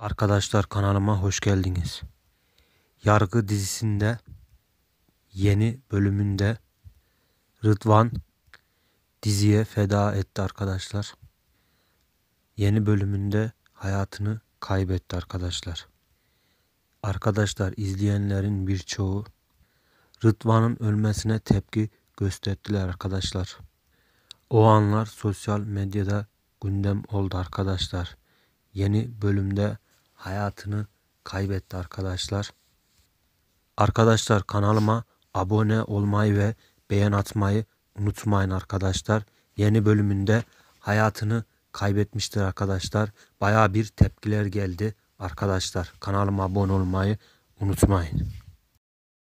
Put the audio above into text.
Arkadaşlar kanalıma hoş geldiniz. Yargı dizisinde yeni bölümünde Rıdvan diziye feda etti arkadaşlar. Yeni bölümünde hayatını kaybetti arkadaşlar. Arkadaşlar izleyenlerin birçoğu Rıdvan'ın ölmesine tepki gösterdiler arkadaşlar. O anlar sosyal medyada gündem oldu arkadaşlar. Yeni bölümde hayatını kaybetti arkadaşlar. Arkadaşlar kanalıma abone olmayı ve beğen atmayı unutmayın arkadaşlar. Yeni bölümünde hayatını kaybetmiştir arkadaşlar. Baya bir tepkiler geldi arkadaşlar. Kanalıma abone olmayı unutmayın.